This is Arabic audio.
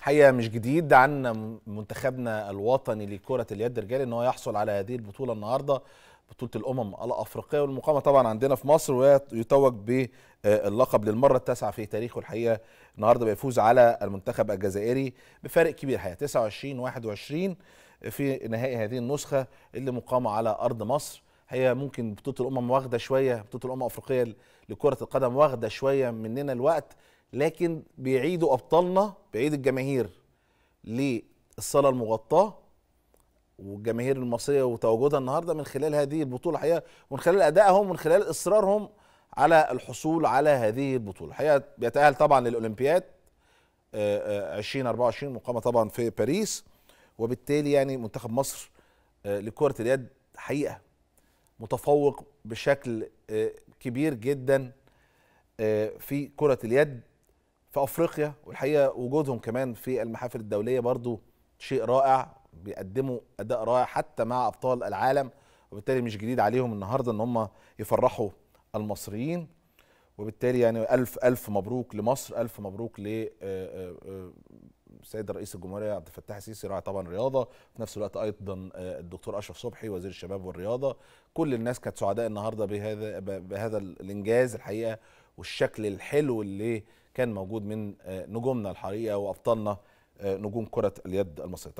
حقيقه مش جديد عن منتخبنا الوطني لكره اليد رجالي ان هو يحصل على هذه البطوله النهارده بطوله الامم الافريقيه والمقامه طبعا عندنا في مصر ويتوج باللقب للمره التاسعه في تاريخه الحقيقه النهارده بيفوز على المنتخب الجزائري بفارق كبير الحقيقه 29 21 في نهائي هذه النسخه اللي مقامه على ارض مصر هي ممكن بطوله الامم واخده شويه بطوله الامم الافريقيه لكره القدم واخده شويه مننا الوقت لكن بيعيدوا ابطالنا بعيد الجماهير للصاله المغطاه والجماهير المصريه وتواجدها النهارده من خلال هذه البطوله الحقيقه ومن خلال ادائهم ومن خلال اصرارهم على الحصول على هذه البطوله الحقيقه بيتاهل طبعا للاولمبياد 2024 آه، آه، مقامه طبعا في باريس وبالتالي يعني منتخب مصر آه، لكره اليد حقيقه متفوق بشكل كبير جدا في كره اليد في افريقيا والحقيقه وجودهم كمان في المحافل الدوليه برضو شيء رائع بيقدموا اداء رائع حتى مع ابطال العالم وبالتالي مش جديد عليهم النهارده ان هم يفرحوا المصريين وبالتالي يعني الف الف مبروك لمصر الف مبروك ل آه، آه، آه، السيد رئيس الجمهوريه عبد الفتاح السيسي راعي طبعا الرياضه في نفس الوقت ايضا الدكتور اشرف صبحي وزير الشباب والرياضه كل الناس كانت سعداء النهارده بهذا بهذا الانجاز الحقيقه والشكل الحلو اللي كان موجود من آه، نجومنا الحقيقه وابطالنا آه، نجوم كره اليد المصريه